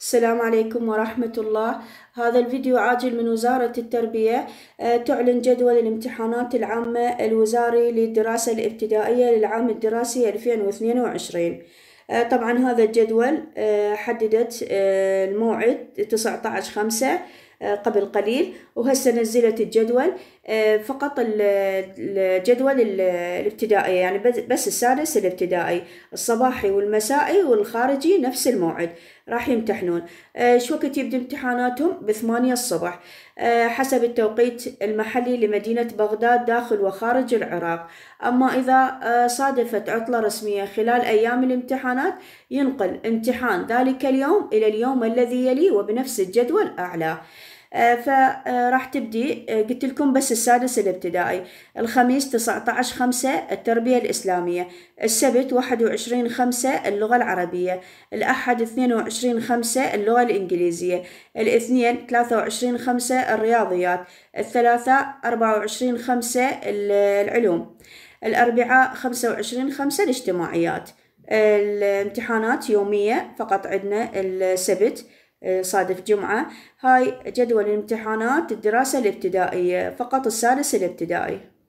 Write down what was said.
السلام عليكم ورحمة الله هذا الفيديو عاجل من وزارة التربية آه، تعلن جدول الامتحانات العامة الوزاري للدراسة الابتدائية للعام الدراسي 2022 آه، طبعا هذا الجدول آه، حددت الموعد 19 5 آه، قبل قليل وهسه نزلت الجدول آه، فقط الجدول الابتدائي يعني بس السادس الابتدائي الصباحي والمسائي والخارجي نفس الموعد راح يمتحنون آه، شو وقت يبدأ امتحاناتهم بثمانية الصبح حسب التوقيت المحلي لمدينة بغداد داخل وخارج العراق أما إذا صادفت عطلة رسمية خلال أيام الامتحانات ينقل امتحان ذلك اليوم إلى اليوم الذي يليه وبنفس الجدول أعلاه آه، فراح آه، تبدي آه، قلت لكم بس السادس الابتدائي الخميس 19 خمسة التربية الإسلامية السبت 21 خمسة اللغة العربية الأحد 22 خمسة اللغة الإنجليزية الاثنين 23 خمسة الرياضيات الثلاثاء 24 خمسة العلوم الأربعاء 25 خمسة الاجتماعيات الامتحانات يومية فقط عندنا السبت صادف جمعة هاي جدول الامتحانات الدراسة الابتدائية فقط السادس الابتدائي